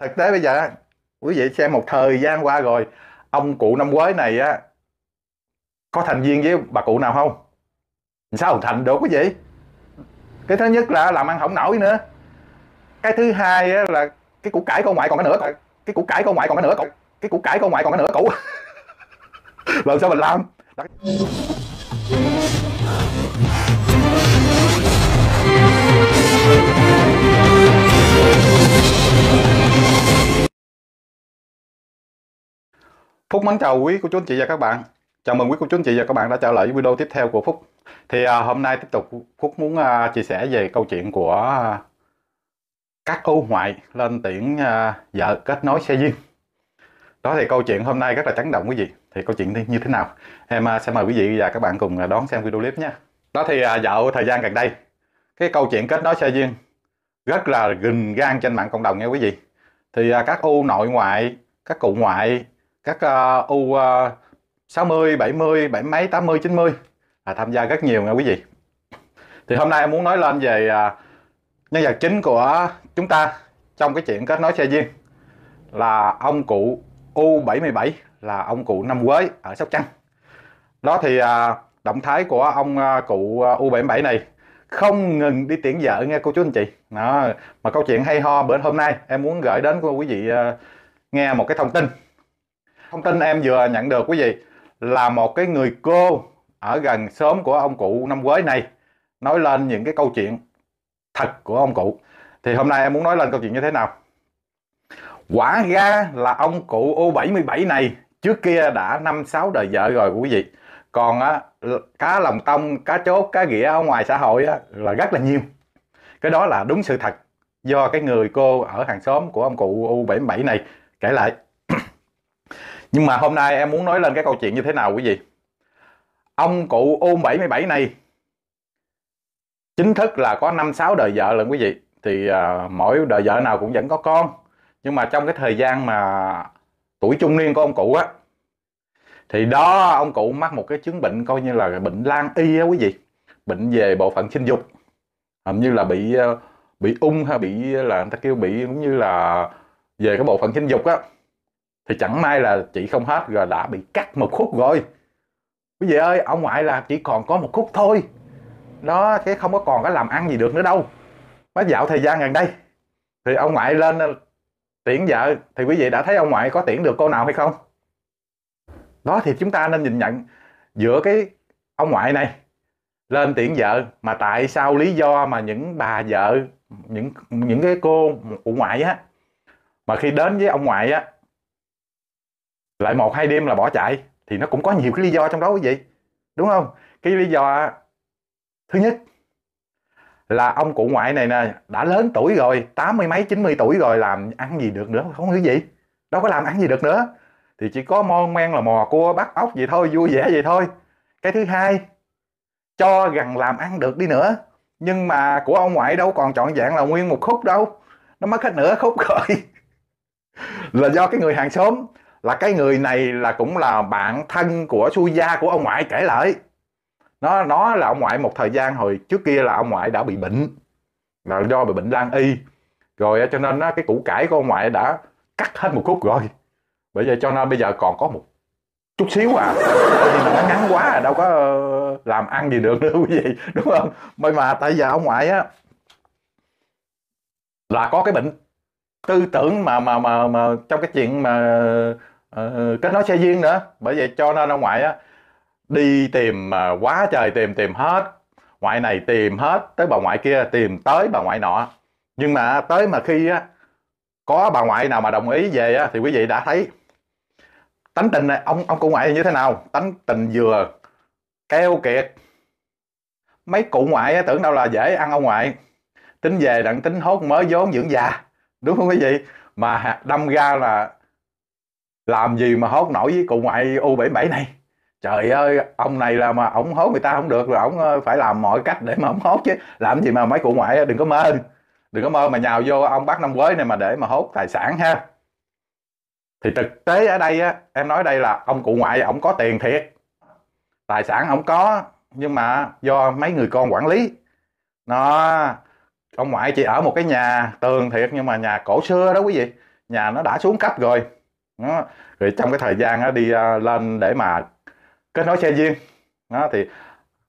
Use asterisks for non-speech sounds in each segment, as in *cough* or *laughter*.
thực tế bây giờ quý vị xem một thời gian qua rồi ông cụ năm quế này á có thành viên với bà cụ nào không sao thành được quý vị cái thứ nhất là làm ăn không nổi nữa cái thứ hai á, là cái củ cải con ngoại còn cái nữa cái củ cải con ngoại còn cái nữa cái củ cải con ngoại còn cái nữa cụ lần sau *laughs* mình làm Phúc mến chào quý cô chú anh chị và các bạn Chào mừng quý cô chú anh chị và các bạn đã trở lại với video tiếp theo của Phúc Thì à, hôm nay tiếp tục Phúc muốn à, chia sẻ về câu chuyện của à, các ưu ngoại lên tiễn à, vợ kết nối xe duyên Đó thì câu chuyện hôm nay rất là chấn động quý vị Thì câu chuyện như thế nào Em à, sẽ mời quý vị và các bạn cùng à, đón xem video clip nhé Đó thì à, dạo thời gian gần đây Cái câu chuyện kết nối xe duyên rất là gừng gan trên mạng cộng đồng nghe quý vị Thì à, các ưu nội ngoại các cụ ngoại các ờ, u uh, U60, 70, 70 mấy, 80, 90 là tham gia rất nhiều nha quý vị. Thì hôm nay em muốn nói lên về uh, nhân vật chính của chúng ta trong cái chuyện kết nối xe duyên là ông cụ U77 là ông cụ Năm Quế ở Sóc Trăng. Đó thì uh, động thái của ông uh, cụ uh, U77 này không ngừng đi tiễn vợ nghe cô chú anh chị. Đó, mà câu chuyện hay ho bữa hôm nay em muốn gửi đến của quý vị uh, nghe một cái thông tin thông tin em vừa nhận được quý vị là một cái người cô ở gần xóm của ông cụ năm quế này nói lên những cái câu chuyện thật của ông cụ thì hôm nay em muốn nói lên câu chuyện như thế nào quả ra là ông cụ ô 77 này trước kia đã năm sáu đời vợ rồi quý vị còn á, cá lòng tông cá chốt cá nghĩa ở ngoài xã hội á, là rất là nhiều cái đó là đúng sự thật do cái người cô ở hàng xóm của ông cụ u 77 này kể lại nhưng mà hôm nay em muốn nói lên cái câu chuyện như thế nào quý vị ông cụ ôn 77 này chính thức là có năm sáu đời vợ lận quý vị thì à, mỗi đời vợ nào cũng vẫn có con nhưng mà trong cái thời gian mà tuổi trung niên của ông cụ á thì đó ông cụ mắc một cái chứng bệnh coi như là bệnh lan y á quý vị bệnh về bộ phận sinh dục hình như là bị à, bị ung hay bị là người ta kêu bị cũng như là về cái bộ phận sinh dục á thì chẳng may là chị không hết rồi đã bị cắt một khúc rồi quý vị ơi ông ngoại là chỉ còn có một khúc thôi đó cái không có còn có làm ăn gì được nữa đâu mới dạo thời gian gần đây thì ông ngoại lên ờ, tiễn vợ thì quý vị đã thấy ông ngoại có tiễn được cô nào hay không đó thì chúng ta nên nhìn nhận giữa cái ông ngoại này lên tiễn vợ mà tại sao lý do mà những bà vợ những những cái cô cụ ngoại á mà khi đến với ông ngoại á lại một hai đêm là bỏ chạy thì nó cũng có nhiều cái lý do trong đó quý vị đúng không cái lý do thứ nhất là ông cụ ngoại này nè đã lớn tuổi rồi tám mươi mấy chín mươi tuổi rồi làm ăn gì được nữa không hiểu gì đâu có làm ăn gì được nữa thì chỉ có mon men là mò cua bắt ốc vậy thôi vui vẻ vậy thôi cái thứ hai cho rằng làm ăn được đi nữa nhưng mà của ông ngoại đâu còn chọn dạng là nguyên một khúc đâu nó mất hết nửa khúc *laughs* rồi là do cái người hàng xóm là cái người này là cũng là bạn thân của su gia của ông ngoại kể lại nó nó là ông ngoại một thời gian hồi trước kia là ông ngoại đã bị bệnh là do bị bệnh lan y rồi cho nên cái củ cải của ông ngoại đã cắt hết một khúc rồi bây giờ cho nên bây giờ còn có một chút xíu à bởi vì nó ngắn quá à đâu có ờ, làm ăn gì được nữa quý vị đúng không bởi mà tại giờ ông ngoại á là có cái bệnh tư tưởng mà mà mà mà trong cái chuyện mà ừ, kết nối xe duyên nữa bởi vậy cho nên ông ngoại á đi tìm à, quá trời tìm tìm hết ngoại này tìm hết tới bà ngoại kia tìm tới bà ngoại nọ nhưng mà tới mà khi á có bà ngoại nào mà đồng ý về á thì quý vị đã thấy tánh tình này ông ông cụ ngoại như thế nào tánh tình vừa keo kiệt mấy cụ ngoại á, tưởng đâu là dễ ăn ông ngoại tính về đặng tính hốt mới vốn dưỡng già đúng không quý vị mà đâm ra là làm gì mà hốt nổi với cụ ngoại U77 này trời ơi ông này là mà ổng hốt người ta không được là ổng ờ, phải làm mọi cách để mà ổng hốt chứ làm gì mà mấy cụ ngoại ờ, đừng có mơ đừng có mơ mà nhào vô ông bắt năm quế này mà để mà hốt tài sản ha thì thực tế ở đây á em nói đây là ông cụ ngoại ổng có tiền thiệt tài sản ổng có nhưng mà do mấy người con quản lý nó ông ngoại chỉ ở một cái nhà tường thiệt nhưng mà nhà cổ xưa đó quý vị nhà nó đã xuống cấp rồi đó. rồi trong cái thời gian đó đi uh, lên để mà kết nối xe duyên đó thì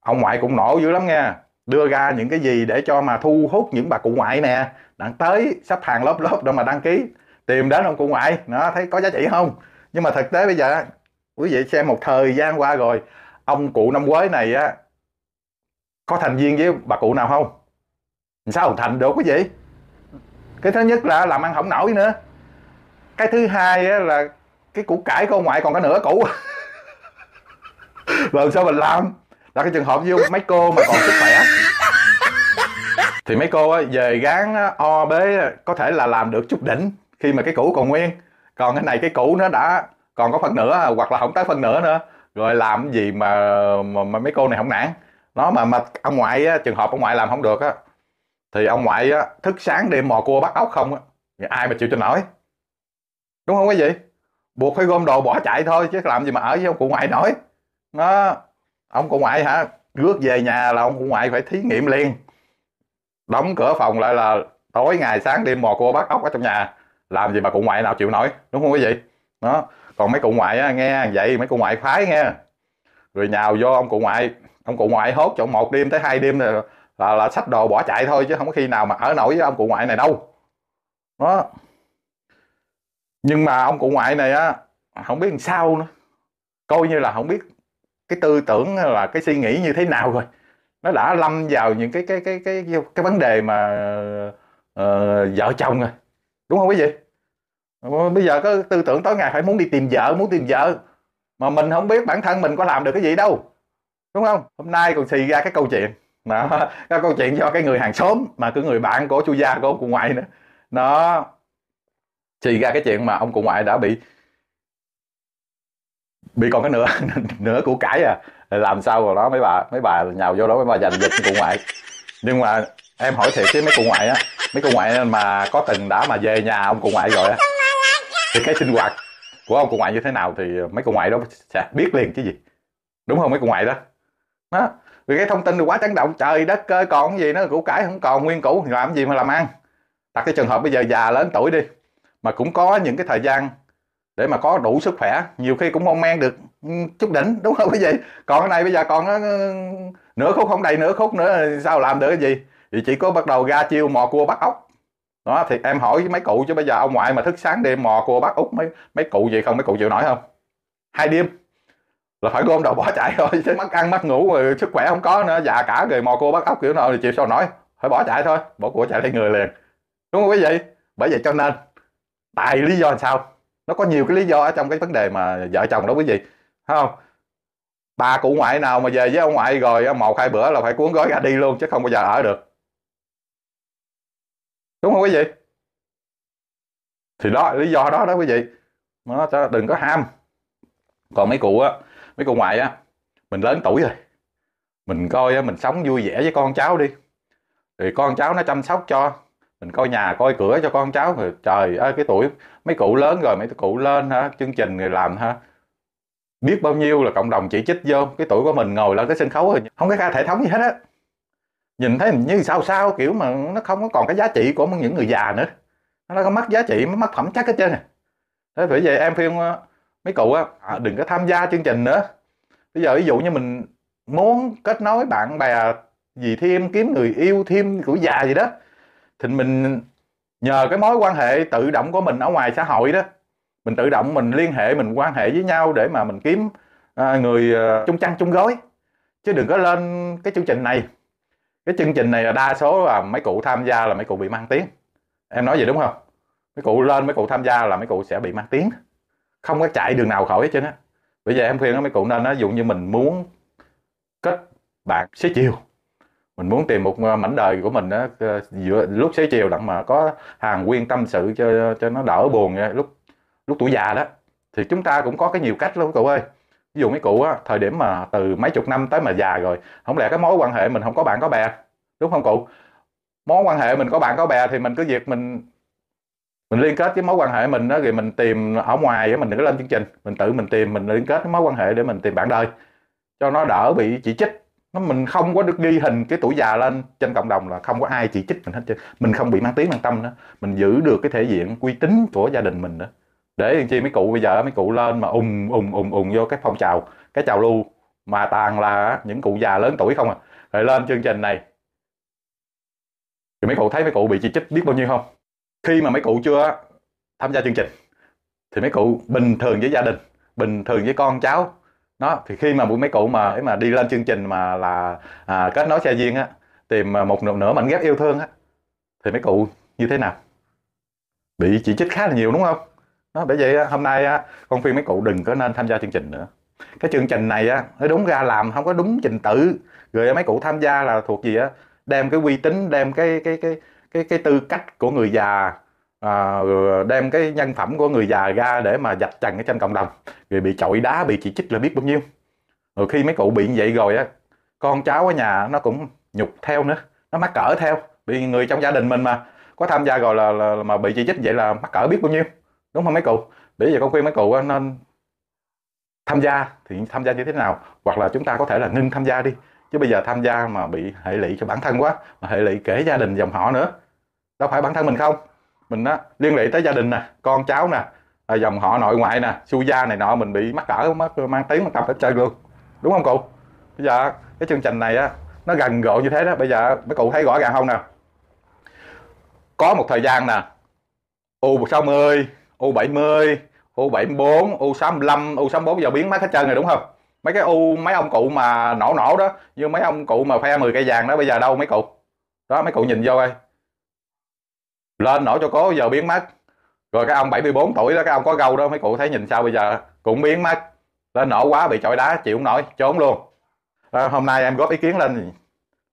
ông ngoại cũng nổ dữ lắm nghe đưa ra những cái gì để cho mà thu hút những bà cụ ngoại nè đang tới sắp hàng lớp lớp đâu mà đăng ký tìm đến ông cụ ngoại nó thấy có giá trị không nhưng mà thực tế bây giờ quý vị xem một thời gian qua rồi ông cụ năm quế này á có thành viên với bà cụ nào không sao thành được quý vị cái thứ nhất là làm ăn không nổi nữa cái thứ hai á, là cái củ cải của ông ngoại còn cái nửa củ và sau mình làm là cái trường hợp như mấy cô mà còn sức khỏe thì mấy cô á, về gán o bế có thể là làm được chút đỉnh khi mà cái cũ còn nguyên còn cái này cái cũ nó đã còn có phần nữa hoặc là không tới phần nữa nữa rồi làm cái gì mà, mà, mà mấy cô này không nản nó mà mà ông ngoại á, trường hợp ông ngoại làm không được á thì ông ngoại á, thức sáng đêm mò cua bắt ốc không á ai mà chịu cho nổi đúng không quý vị buộc phải gom đồ bỏ chạy thôi chứ làm gì mà ở với ông cụ ngoại nổi nó ông cụ ngoại hả rước về nhà là ông cụ ngoại phải thí nghiệm liền đóng cửa phòng lại là tối ngày sáng đêm mò cua bắt ốc ở trong nhà làm gì mà cụ ngoại nào chịu nổi đúng không quý vị đó còn mấy cụ ngoại á, nghe vậy mấy cụ ngoại khoái nghe rồi nhào vô ông cụ ngoại ông cụ ngoại hốt trong một đêm tới hai đêm là là, là sách đồ bỏ chạy thôi chứ không có khi nào mà ở nổi với ông cụ ngoại này đâu đó nhưng mà ông cụ ngoại này á không biết làm sao nữa coi như là không biết cái tư tưởng là cái suy nghĩ như thế nào rồi nó đã lâm vào những cái cái cái cái cái, cái vấn đề mà uh, vợ chồng rồi đúng không quý vị bây giờ có tư tưởng tối ngày phải muốn đi tìm vợ muốn tìm vợ mà mình không biết bản thân mình có làm được cái gì đâu đúng không hôm nay còn xì ra cái câu chuyện đó, *laughs* cái câu chuyện cho cái người hàng xóm mà cứ người bạn của chu gia của ông cụ ngoại nữa nó thì ra cái chuyện mà ông cụ ngoại đã bị bị còn cái nửa *laughs* nửa củ cải à làm sao rồi đó mấy bà mấy bà nhào vô đó mấy bà giành giật cụ ngoại nhưng mà em hỏi thiệt chứ mấy cụ ngoại á mấy cụ ngoại mà có từng đã mà về nhà ông cụ ngoại rồi á thì cái sinh hoạt của ông cụ ngoại như thế nào thì mấy cụ ngoại đó sẽ biết liền chứ gì đúng không mấy cụ ngoại đó đó vì cái thông tin này quá chấn động trời đất ơi còn cái gì nó củ cải không còn nguyên cũ làm gì mà làm ăn đặt cái trường hợp bây giờ già lớn tuổi đi mà cũng có những cái thời gian để mà có đủ sức khỏe nhiều khi cũng mong men được ừ, chút đỉnh đúng không quý *laughs* vị còn cái này bây giờ còn ờ, nửa khúc không đầy nửa khúc nữa sao làm được cái gì thì chỉ có bắt đầu ra chiêu mò cua bắt ốc đó thì em hỏi mấy cụ chứ bây giờ ông ngoại mà thức sáng đêm mò cua bắt ốc mấy mấy cụ gì không mấy cụ chịu nổi không hai đêm là phải gom đầu bỏ chạy thôi chứ mất ăn mất ngủ rồi sức khỏe không có nữa già cả rồi mò cua bắt ốc kiểu nào thì chịu sao nổi phải bỏ chạy thôi bỏ cua chạy lấy người liền đúng không quý vị bởi vậy cho nên tại lý do làm sao nó có nhiều cái lý do ở trong cái vấn đề mà vợ chồng đó quý vị thấy không bà cụ ngoại nào mà về với ông ngoại rồi một hai bữa là phải cuốn gói ra đi luôn chứ không bao giờ ở được đúng không quý vị thì đó lý do đó đó quý vị nó đừng có ham còn mấy cụ á mấy cụ ngoại á mình lớn tuổi rồi mình coi á mình sống vui vẻ với con cháu đi thì con cháu nó chăm sóc cho mình coi nhà coi cửa cho con cháu rồi trời ơi cái tuổi mấy cụ lớn rồi mấy cụ lên hả chương trình người làm ha biết bao nhiêu là cộng đồng chỉ trích vô cái tuổi của mình ngồi lên cái sân khấu rồi không có ra thể thống gì hết á nhìn thấy như sao sao kiểu mà nó không có còn cái giá trị của những người già nữa nó có mất giá trị mất phẩm chất hết trơn à thế bởi về em khuyên ờ, mấy cụ á à, đừng có tham gia chương trình nữa bây giờ ví dụ như mình muốn kết nối bạn bè gì thêm kiếm người yêu thêm của già gì đó thì mình nhờ cái mối quan hệ tự động của mình ở ngoài xã hội đó mình tự động mình liên hệ mình quan hệ với nhau để mà mình kiếm à, người à, chung chăn chung gối chứ đừng có lên cái chương trình này cái chương trình này là đa số là mấy cụ tham gia là mấy cụ bị mang tiếng em nói gì đúng không mấy cụ lên mấy cụ tham gia là mấy cụ sẽ bị mang tiếng không có chạy đường nào khỏi hết trơn á bây giờ em khuyên mấy cụ nên á dụ như mình muốn kết bạn sẽ chiều mình muốn tìm một ờ, mảnh đời của mình đó ờ, giữa lúc xế chiều đặng mà có hàng quyên tâm sự cho cho nó đỡ buồn nha. lúc lúc tuổi già đó thì chúng ta cũng có cái nhiều cách lắm cậu ơi ví dụ mấy cụ á thời điểm mà từ mấy chục năm tới mà già rồi không lẽ cái mối quan hệ mình không có bạn có bè đúng không cụ mối quan hệ mình có bạn có bè thì mình cứ việc mình mình liên kết với mối quan hệ mình đó thì mình tìm ở ngoài mình đừng có lên chương trình mình tự mình tìm mình liên kết với mối quan hệ để mình tìm bạn đời cho nó đỡ bị chỉ trích nó mình không có được ghi hình cái tuổi già lên trên cộng đồng là không có ai chỉ trích mình hết trơn mình không bị mang tiếng mang tâm nữa mình giữ được cái thể diện uy tín của gia đình mình nữa để làm chi mấy cụ bây giờ mấy cụ lên mà ùng ùng ùng ùng vô cái phong trào cái trào lưu mà toàn là những cụ già lớn tuổi không à rồi lên chương trình này thì mấy cụ thấy mấy cụ bị chỉ trích biết bao nhiêu không khi mà mấy cụ chưa tham gia chương trình thì mấy cụ bình thường với gia đình bình thường với con cháu đó thì khi mà buổi mấy cụ mà mà đi lên chương trình mà là à, kết nối xe duyên á tìm một nụ nửa mảnh ghép yêu thương á thì mấy cụ như thế nào bị chỉ trích khá là nhiều đúng không đó bởi vậy hôm nay á con khuyên mấy cụ đừng có nên tham gia chương trình nữa cái chương trình này á nó đúng ra làm không có đúng trình tự rồi mấy cụ tham gia là thuộc gì á đem cái uy tín đem cái cái cái cái cái tư cách của người già à, đem cái nhân phẩm của người già ra để mà dạch trần ở trên cộng đồng người bị chọi đá bị chỉ trích là biết bao nhiêu rồi khi mấy cụ bị như vậy rồi á con cháu ở nhà nó cũng nhục theo nữa nó mắc cỡ theo bị người trong gia đình mình mà có tham gia rồi là, là, là mà bị chỉ trích vậy là mắc cỡ biết bao nhiêu đúng không mấy cụ để giờ con khuyên mấy cụ á, nên tham gia thì tham gia như thế nào hoặc là chúng ta có thể là ngưng tham gia đi chứ bây giờ tham gia mà bị hệ lụy cho bản thân quá mà hệ lụy kể gia đình dòng họ nữa đâu phải bản thân mình không mình á liên lụy tới gia đình nè con cháu nè à, dòng họ nội ngoại nè su gia này nọ mình bị mắc cỡ mắc mang tiếng mà cặp hết trơn luôn đúng không cụ bây giờ cái chương trình này á nó gần gũi như thế đó bây giờ mấy cụ thấy rõ ràng không nè có một thời gian nè U60, U70, U74, U65, U64 giờ biến mất hết trơn rồi đúng không? Mấy cái U mấy ông cụ mà nổ nổ đó, như mấy ông cụ mà phe 10 cây vàng đó bây giờ đâu mấy cụ? Đó mấy cụ nhìn vô đây lên nổi cho cố giờ biến mất rồi cái ông 74 tuổi đó cái ông có gâu đó mấy cụ thấy nhìn sao bây giờ cũng biến mất lên nổ quá bị chọi đá chịu không nổi trốn luôn à, hôm nay em góp ý kiến lên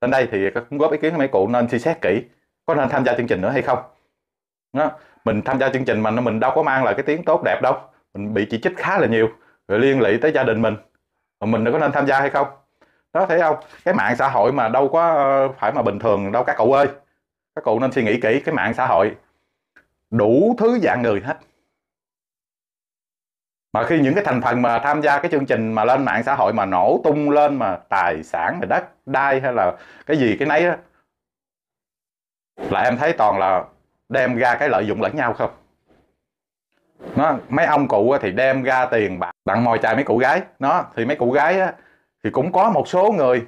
lên đây thì cũng góp ý kiến mấy cụ nên suy xét kỹ có nên tham gia chương trình nữa hay không đó. mình tham gia chương trình mà mình đâu có mang lại cái tiếng tốt đẹp đâu mình bị chỉ trích khá là nhiều rồi liên lụy tới gia đình mình mà mình có nên tham gia hay không đó thấy không cái mạng xã hội mà đâu có ờ, phải mà bình thường đâu các cậu ơi các cụ nên suy nghĩ kỹ cái mạng xã hội đủ thứ dạng người hết mà khi những cái thành phần mà tham gia cái chương trình mà lên mạng xã hội mà nổ tung lên mà tài sản mà đất đai hay là cái gì cái nấy đó là em thấy toàn là đem ra cái lợi dụng lẫn nhau không nó mấy ông cụ thì đem ra tiền bạc đặng mồi chài mấy cụ gái nó thì mấy cụ gái á, thì cũng có một số người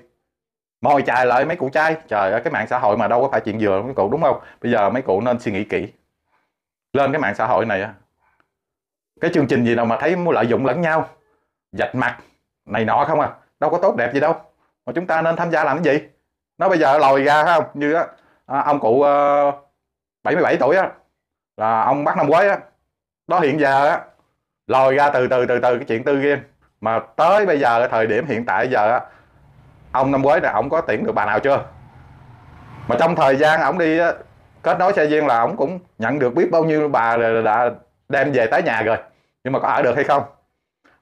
bôi chài lại mấy cụ trai trời ơi cái mạng xã hội mà đâu có phải chuyện vừa mấy cụ đúng không bây giờ mấy cụ nên suy nghĩ kỹ lên cái mạng xã hội này cái chương trình gì đâu mà thấy muốn lợi dụng lẫn nhau dạch mặt này nọ không à đâu có tốt đẹp gì đâu mà chúng ta nên tham gia làm cái gì nó bây giờ lòi ra không như á à, ông cụ 77 ờ, tuổi á là ông bắt năm quế á đó hiện giờ á lòi ra từ từ từ từ cái chuyện tư riêng mà tới bây giờ thời điểm hiện tại giờ á ông năm mới này ông có tuyển được bà nào chưa mà trong thời gian ông đi kết nối xe duyên là ông cũng nhận được biết bao nhiêu bà đã đem về tới nhà rồi nhưng mà có ở được hay không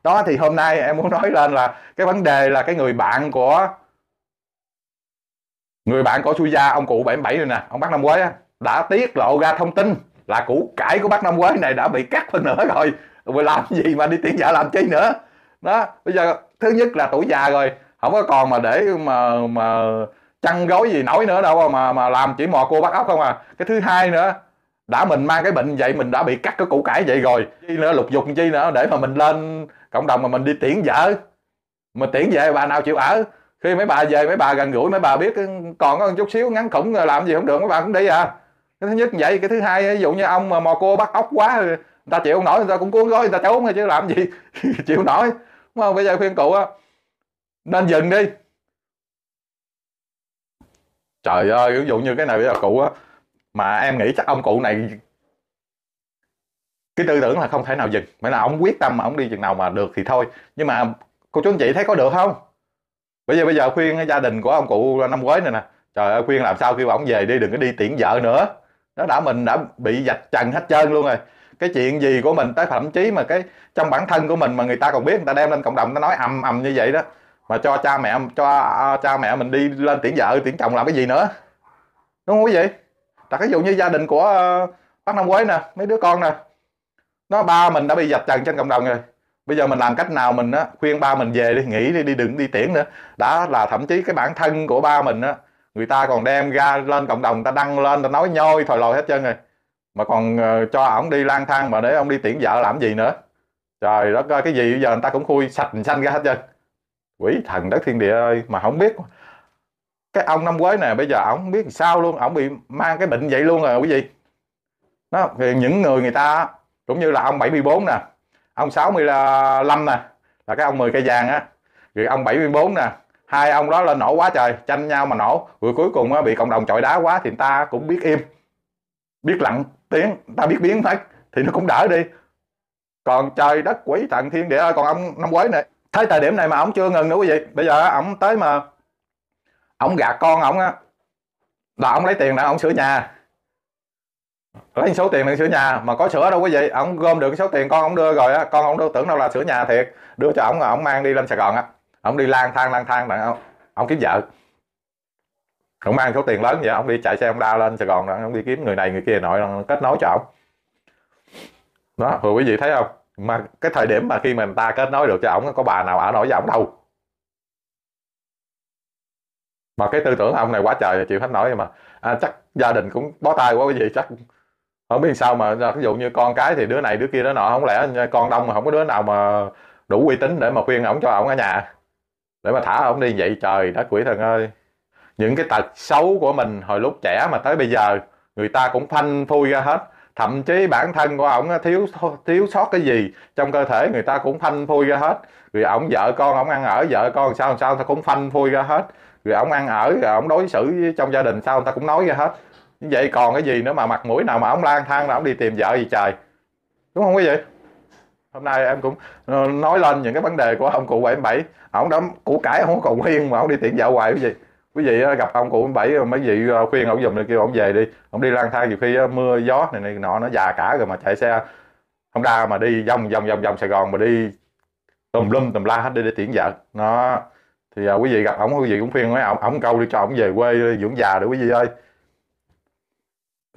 đó thì hôm nay em muốn nói lên là cái vấn đề là cái người bạn của người bạn của Suy Gia ông cụ 77 này nè ông bác Năm Quế đã tiết lộ ra thông tin là củ cải của bác Năm Quế này đã bị cắt phân nửa rồi rồi làm gì mà đi tuyển vợ làm chi nữa đó bây giờ thứ nhất là tuổi già rồi không có còn mà để mà mà chăn gối gì nổi nữa đâu mà mà làm chỉ mò cua bắt ốc không à cái thứ hai nữa đã mình mang cái bệnh vậy mình đã bị cắt cái củ cải vậy rồi chi nữa lục dục chi nữa để mà mình lên cộng đồng mà mình đi tiễn vợ mà tiễn về bà nào chịu ở khi mấy bà về mấy bà gần gũi mấy bà biết còn có chút xíu ngắn khủng làm gì không được mấy bà cũng đi à cái thứ nhất vậy cái thứ hai ví dụ như ông mà mò cua bắt ốc quá người ta chịu nổi người ta cũng cuốn gói người ta trốn chứ làm gì *laughs* chịu nổi đúng không bây giờ khuyên cụ á nên dừng đi trời ơi ví dụ như cái này bây giờ cụ á mà em nghĩ chắc ông cụ này cái tư tưởng là không thể nào dừng bởi là ông quyết tâm mà ông đi chừng nào mà được thì thôi nhưng mà cô chú anh chị thấy có được không bây giờ bây giờ khuyên gia đình của ông cụ năm quế này nè trời ơi khuyên làm sao kêu ông về đi đừng có đi tiễn vợ nữa nó đã mình đã bị dạch trần hết trơn luôn rồi cái chuyện gì của mình tới thậm chí mà cái trong bản thân của mình mà người ta còn biết người ta đem lên cộng đồng ta nói ầm ầm như vậy đó mà cho cha mẹ cho à, cha mẹ mình đi lên tuyển vợ tuyển chồng làm cái gì nữa đúng không quý vị đặt ví dụ như gia đình của ờ, bác năm quế nè mấy đứa con nè nó ba mình đã bị dập trần trên cộng đồng rồi bây giờ mình làm cách nào mình á khuyên ba mình về đi nghỉ đi đi đừng đi tiễn nữa đã là thậm chí cái bản thân của ba mình á người ta còn đem ra lên cộng đồng ta đăng lên ta nói nhôi thòi lòi hết trơn rồi mà còn ờ, cho ổng đi lang thang mà để ông đi tiễn vợ làm gì nữa trời đất ơi cái gì bây giờ người ta cũng khui sạch xanh ra hết trơn quỷ thần đất thiên địa ơi mà không biết cái ông năm quế này bây giờ ổng biết sao luôn ổng bị mang cái bệnh vậy luôn rồi à, quý vị đó thì những người người ta cũng như là ông 74 nè ông 65 nè là cái ông 10 cây vàng á rồi ông 74 nè hai ông đó là nổ quá trời tranh nhau mà nổ rồi cuối cùng bị cộng đồng chọi đá quá thì ta cũng biết im biết lặng tiếng ta biết biến hết thì nó cũng đỡ đi còn trời đất quỷ thần thiên địa ơi còn ông năm quế này thấy thời điểm này mà ổng chưa ngừng nữa quý vị bây giờ ổng tới mà ổng gạt con ổng á là ổng lấy tiền ra ổng sửa nhà lấy số tiền để sửa nhà mà có sửa đâu quý vị ổng gom được số tiền con ổng đưa rồi á con ổng đâu tưởng đâu là sửa nhà thiệt đưa cho ổng ổng mang đi lên sài gòn á ổng đi lang thang lang thang đặng ổng kiếm vợ ổng mang số tiền lớn vậy ổng đi chạy xe ông đa lên sài gòn đặng ổng đi kiếm người này người kia nội kết nối cho ổng đó rồi quý vị thấy không mà cái thời điểm mà khi mà người ta kết nối được cho ổng có bà nào ở nổi với ổng đâu mà cái tư tưởng ông này quá trời chịu hết nổi mà à, chắc gia đình cũng bó tay quá cái gì chắc không biết sao mà à, ví dụ như con cái thì đứa này đứa kia đó nọ không lẽ con đông mà không có đứa nào mà đủ uy tín để mà khuyên ổng cho ổng ở nhà để mà thả ổng đi vậy trời đất quỷ thần ơi những cái tật xấu của mình hồi lúc trẻ mà tới bây giờ người ta cũng phanh phui ra hết thậm chí bản thân của ổng thiếu thiếu sót cái gì trong cơ thể người ta cũng phanh phui ra hết người ổng vợ con ổng ăn ở vợ con sao làm sao ta cũng phanh phui ra hết người ổng ăn ở rồi ổng đối xử trong gia đình sao người ta cũng nói ra hết vậy còn cái gì nữa mà mặt mũi nào mà ổng lang thang là ổng đi tìm vợ gì trời đúng không quý vị hôm nay em cũng ờ, nói lên những cái vấn đề của ông cụ bảy bảy ổng đã củ cải không còn nguyên mà ổng đi tiện dạo hoài cái gì quý vị ờ, gặp ông cụ bảy mấy vị ờ, khuyên ông dùm kêu ông về đi ông đi lang thang nhiều khi ờ, mưa gió này, này nọ nó già cả rồi mà chạy xe không đa mà đi vòng vòng vòng vòng sài gòn mà đi tùm lum tùm la hết đi để tiễn vợ nó thì à, quý vị gặp ông quý vị cũng khuyên nói ông ông câu đi cho ông về quê dưỡng già để quý vị ơi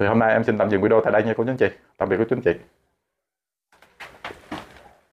thì hôm nay em xin tạm dừng video tại đây nha cô chú anh chị tạm biệt cô chú anh chị